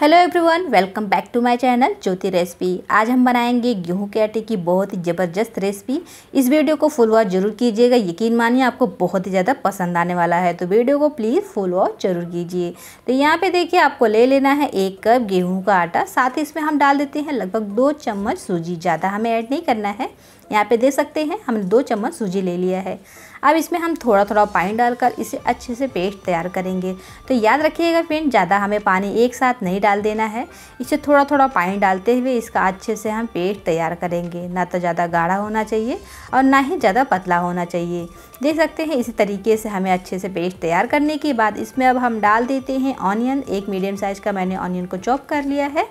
hello everyone welcome back to my channel Jyoti recipe आज हम बनाएंगे गेहूं के आटे की बहुत ही ज़बरदस्त रेसिपी इस वीडियो को फुल वॉच जरूर कीजिएगा यकीन मानिए आपको बहुत ही ज़्यादा पसंद आने वाला है तो वीडियो को प्लीज़ फुल वॉच जरूर कीजिए तो यहाँ पे देखिए आपको ले लेना है एक कप गेहूँ का आटा साथ ही इसमें हम डाल देते हैं लगभग दो चम्मच सूजी ज़्यादा हमें ऐड नहीं करना है यहाँ पे दे सकते हैं हमने दो चम्मच सूजी ले लिया है अब इसमें हम थोड़ा थोड़ा पानी डालकर इसे अच्छे से पेस्ट तैयार करेंगे तो याद रखिएगा फ्रेंड ज़्यादा हमें पानी एक साथ नहीं डाल देना है इसे थोड़ा थोड़ा पानी डालते हुए इसका अच्छे से हम पेस्ट तैयार करेंगे ना तो ज़्यादा गाढ़ा होना चाहिए और ना ही ज़्यादा पतला होना चाहिए देख सकते हैं इसी तरीके से हमें अच्छे से पेस्ट तैयार करने के बाद इसमें अब हम डाल देते हैं ऑनियन एक मीडियम साइज़ का मैंने ऑनियन को चॉप कर लिया है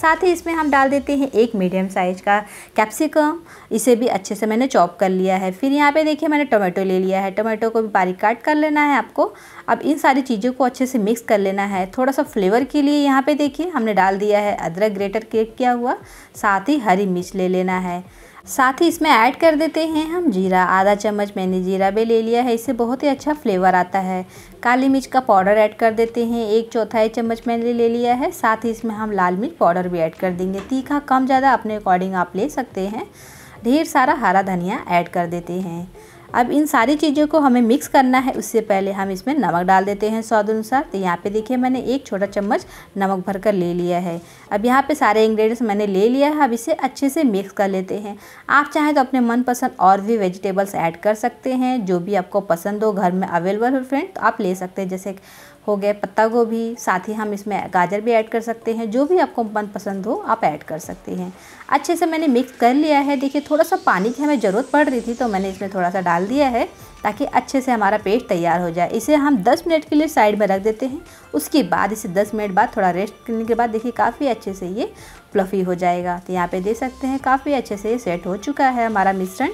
साथ ही इसमें हम डाल देते हैं एक मीडियम साइज़ का कैप्सिकम इसे भी अच्छे से मैंने चॉप कर लिया है फिर यहाँ पे देखिए मैंने टोमेटो ले लिया है टोमेटो को भी बारीक काट कर लेना है आपको अब इन सारी चीज़ों को अच्छे से मिक्स कर लेना है थोड़ा सा फ्लेवर के लिए यहाँ पे देखिए हमने डाल दिया है अदरक ग्रेटर केक किया हुआ साथ ही हरी मिर्च ले लेना है साथ ही इसमें ऐड कर देते हैं हम जीरा आधा चम्मच मैंने जीरा भी ले लिया है इससे बहुत ही अच्छा फ्लेवर आता है काली मिर्च का पाउडर ऐड कर देते हैं एक चौथाई चम्मच मैंने ले लिया है साथ ही इसमें हम लाल मिर्च पाउडर भी ऐड कर देंगे तीखा कम ज़्यादा अपने अकॉर्डिंग आप ले सकते हैं ढेर सारा हरा धनिया ऐड कर देते हैं अब इन सारी चीज़ों को हमें मिक्स करना है उससे पहले हम इसमें नमक डाल देते हैं स्वाद अनुसार तो यहाँ पे देखिए मैंने एक छोटा चम्मच नमक भर कर ले लिया है अब यहाँ पे सारे इंग्रेडिएंट्स मैंने ले लिया है अब इसे अच्छे से मिक्स कर लेते हैं आप चाहें तो अपने मनपसंद और भी वेजिटेबल्स ऐड कर सकते हैं जो भी आपको पसंद हो घर में अवेलेबल हो फ्रेंड तो आप ले सकते हैं जैसे हो गए पत्ता गोभी साथ ही हम इसमें गाजर भी ऐड कर सकते हैं जो भी आपको मनपसंद हो आप ऐड कर सकते हैं अच्छे से मैंने मिक्स कर लिया है देखिए थोड़ा सा पानी की हमें ज़रूरत पड़ रही थी तो मैंने इसमें थोड़ा सा डाल दिया है ताकि अच्छे से हमारा पेस्ट तैयार हो जाए इसे हम 10 मिनट के लिए साइड में रख देते हैं उसके बाद इसे 10 मिनट बाद थोड़ा रेस्ट करने के बाद देखिए काफ़ी अच्छे से ये फ्लफ़ी हो जाएगा तो यहाँ पे दे सकते हैं काफ़ी अच्छे से सेट हो चुका है हमारा मिश्रण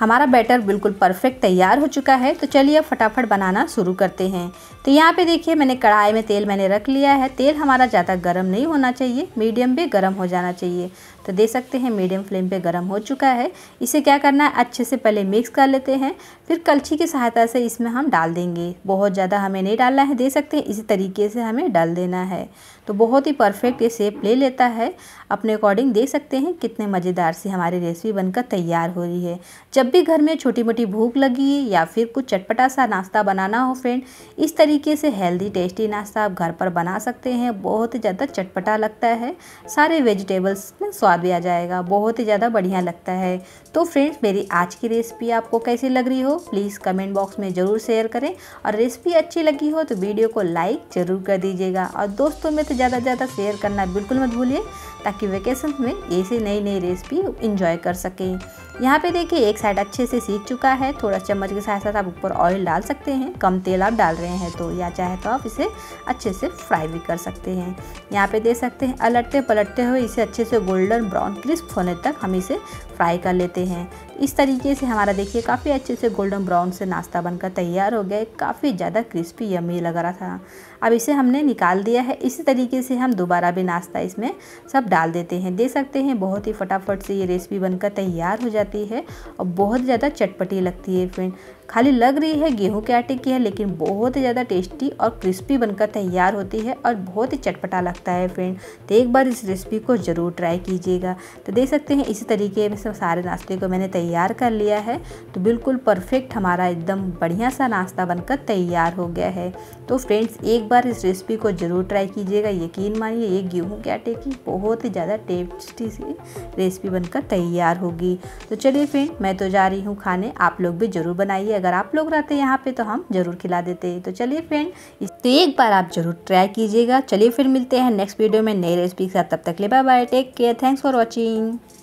हमारा बैटर बिल्कुल परफेक्ट तैयार हो चुका है तो चलिए अब फटाफट बनाना शुरू करते हैं तो यहाँ पे देखिए मैंने कढ़ाई में तेल मैंने रख लिया है तेल हमारा ज़्यादा गर्म नहीं होना चाहिए मीडियम पे गर्म हो जाना चाहिए तो दे सकते हैं मीडियम फ्लेम पे गर्म हो चुका है इसे क्या करना है अच्छे से पहले मिक्स कर लेते हैं फिर कलछी की सहायता से इसमें हम डाल देंगे बहुत ज़्यादा हमें नहीं डालना है दे सकते हैं इसी तरीके से हमें डाल देना है तो बहुत ही परफेक्ट ये शेप ले लेता है अपने अकॉर्डिंग दे सकते हैं कितने मज़ेदार सी हमारी रेसिपी बनकर तैयार हो रही है जब जब भी घर में छोटी मोटी भूख लगी या फिर कुछ चटपटा सा नाश्ता बनाना हो फ्रेंड इस तरीके से हेल्दी टेस्टी नाश्ता आप घर पर बना सकते हैं बहुत ही ज़्यादा चटपटा लगता है सारे वेजिटेबल्स में स्वाद भी आ जाएगा बहुत ही ज़्यादा बढ़िया लगता है तो फ्रेंड्स मेरी आज की रेसिपी आपको कैसी लग रही हो प्लीज़ कमेंट बॉक्स में ज़रूर शेयर करें और रेसिपी अच्छी लगी हो तो वीडियो को लाइक ज़रूर कर दीजिएगा और दोस्तों में तो ज़्यादा से ज़्यादा शेयर करना बिल्कुल मत भूलिए ताकि वेकेशन में ऐसी नई नई रेसिपी इन्जॉय कर सकें यहाँ पे देखिए एक साइड अच्छे से सीख चुका है थोड़ा चम्मच के साथ साथ आप ऊपर ऑयल डाल सकते हैं कम तेल आप डाल रहे हैं तो या चाहे तो आप इसे अच्छे से फ्राई भी कर सकते हैं यहाँ पे देख सकते हैं अलटते पलटते हुए इसे अच्छे से गोल्डन ब्राउन क्रिस्प होने तक हम इसे फ्राई कर लेते हैं इस तरीके से हमारा देखिए काफ़ी अच्छे से गोल्डन ब्राउन से नाश्ता बनकर तैयार हो गया काफ़ी ज़्यादा क्रिस्पी यमी लग रहा था अब इसे हमने निकाल दिया है इसी तरीके से हम दोबारा भी नाश्ता इसमें सब डाल देते हैं दे सकते हैं बहुत ही फटाफट से ये रेसिपी बनकर तैयार हो जाती जाती है और बहुत ज़्यादा चटपटी लगती है फ्रेंड खाली लग रही है गेहूं के आटे की है लेकिन बहुत ही ज़्यादा टेस्टी और क्रिस्पी बनकर तैयार होती है और बहुत ही चटपटा लगता है फ्रेंड तो एक बार इस रेसिपी को ज़रूर ट्राई कीजिएगा तो देख सकते हैं इसी तरीके में सारे नाश्ते को मैंने तैयार कर लिया है तो बिल्कुल परफेक्ट हमारा एकदम बढ़िया सा नाश्ता बनकर तैयार हो गया है तो फ्रेंड्स एक बार इस रेसिपी को ज़रूर ट्राई कीजिएगा यकीन मानिए ये गेहूँ के आटे की बहुत ही ज़्यादा टेस्टी सी रेसिपी बनकर तैयार होगी तो चलिए फ्रेंड मैं तो जा रही हूँ खाने आप लोग भी ज़रूर बनाइए अगर आप लोग रहते यहाँ पे तो हम ज़रूर खिला देते तो चलिए फ्रेंड तो एक बार आप जरूर ट्राई कीजिएगा चलिए फिर मिलते हैं नेक्स्ट वीडियो में नई रेसिपी के साथ तब तक ले bye bye take care thanks for watching